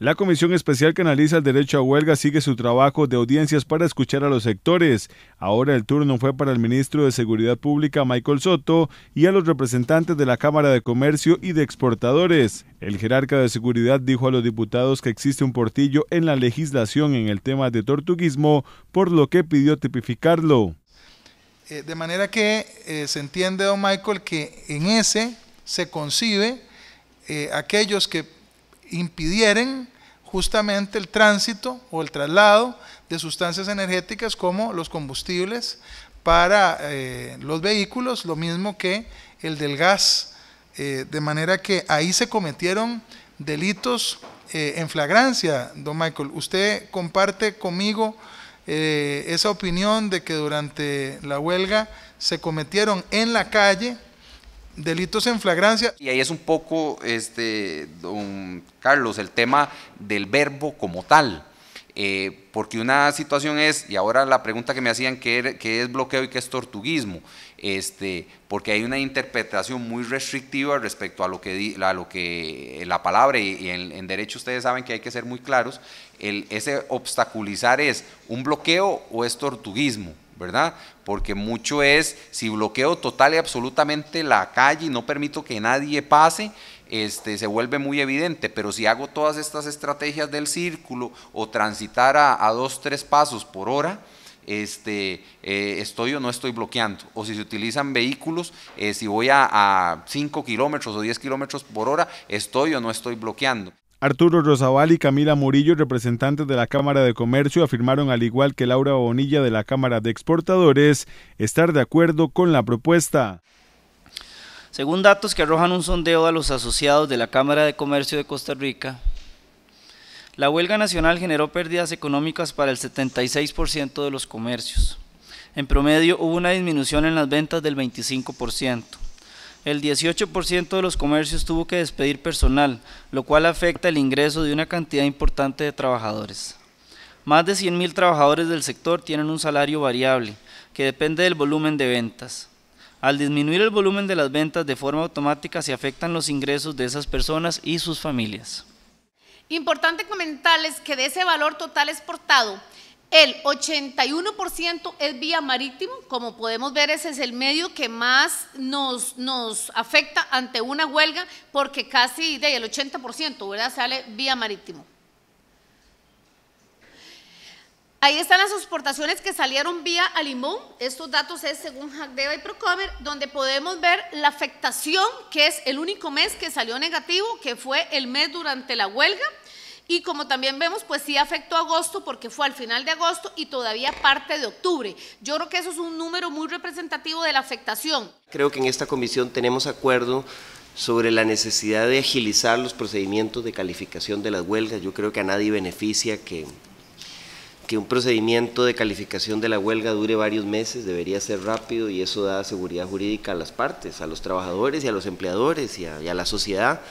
La Comisión Especial que analiza el derecho a huelga sigue su trabajo de audiencias para escuchar a los sectores. Ahora el turno fue para el ministro de Seguridad Pública, Michael Soto, y a los representantes de la Cámara de Comercio y de Exportadores. El jerarca de seguridad dijo a los diputados que existe un portillo en la legislación en el tema de tortuguismo, por lo que pidió tipificarlo. Eh, de manera que eh, se entiende, don Michael, que en ese se concibe eh, aquellos que impidieren justamente el tránsito o el traslado de sustancias energéticas como los combustibles para eh, los vehículos, lo mismo que el del gas, eh, de manera que ahí se cometieron delitos eh, en flagrancia, don Michael. Usted comparte conmigo esa opinión de que durante la huelga se cometieron en la calle delitos en flagrancia. Y ahí es un poco, este, don Carlos, el tema del verbo como tal. Eh, porque una situación es, y ahora la pregunta que me hacían, er-, ¿qué, es bloqueo y qué es tortuguismo? Este, porque hay una interpretación muy restrictiva respecto a lo que, lo que eh, la palabra, y en, en derecho ustedes saben que hay que ser muy claros, el, ese obstaculizar es un bloqueo o es tortuguismo. ¿verdad? Porque mucho es, si bloqueo total y absolutamente la calle y no permito que nadie pase, este, se vuelve muy evidente, pero si hago todas estas estrategias del círculo o transitar a, dos, tres pasos por hora, este, eh, estoy o no estoy bloqueando. O si se utilizan vehículos, eh, si voy a, cinco 5 kilómetros o 10 kilómetros por hora, estoy o no estoy bloqueando. Arturo Rosabal y Camila Murillo, representantes de la Cámara de Comercio, afirmaron, al igual que Laura Bonilla de la Cámara de Exportadores, estar de acuerdo con la propuesta. Según datos que arrojan un sondeo a los asociados de la Cámara de Comercio de Costa Rica, la huelga nacional generó pérdidas económicas para el 76% de los comercios. En promedio hubo una disminución en las ventas del 25%. El 18% de los comercios tuvo que despedir personal, lo cual afecta el ingreso de una cantidad importante de trabajadores. Más de 100.000 trabajadores del sector tienen un salario variable, que depende del volumen de ventas. Al disminuir el volumen de las ventas de forma automática se afectan los ingresos de esas personas y sus familias. Importante comentarles que de ese valor total exportado, el 81% es vía marítimo, como podemos ver ese es el medio que más nos, nos afecta ante una huelga porque casi del 80% ¿verdad? sale vía marítimo. Ahí están las exportaciones que salieron vía a Limón, estos datos es según Hackdeva y Procomer, donde podemos ver la afectación que es el único mes que salió negativo, que fue el mes durante la huelga, y como también vemos, pues sí afectó agosto porque fue al final de agosto y todavía parte de octubre. Yo creo que eso es un número muy representativo de la afectación. Creo que en esta comisión tenemos acuerdo sobre la necesidad de agilizar los procedimientos de calificación de las huelgas. Yo creo que a nadie beneficia que, un procedimiento de calificación de la huelga dure varios meses, debería ser rápido y eso da seguridad jurídica a las partes, a los trabajadores y a los empleadores y a la sociedad.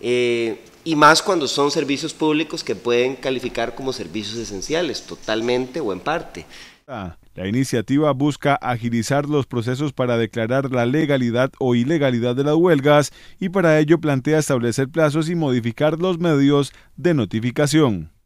Eh, y más cuando son servicios públicos que pueden calificar como servicios esenciales, totalmente o en parte. Ah, la iniciativa busca agilizar los procesos para declarar la legalidad o ilegalidad de las huelgas y para ello plantea establecer plazos y modificar los medios de notificación.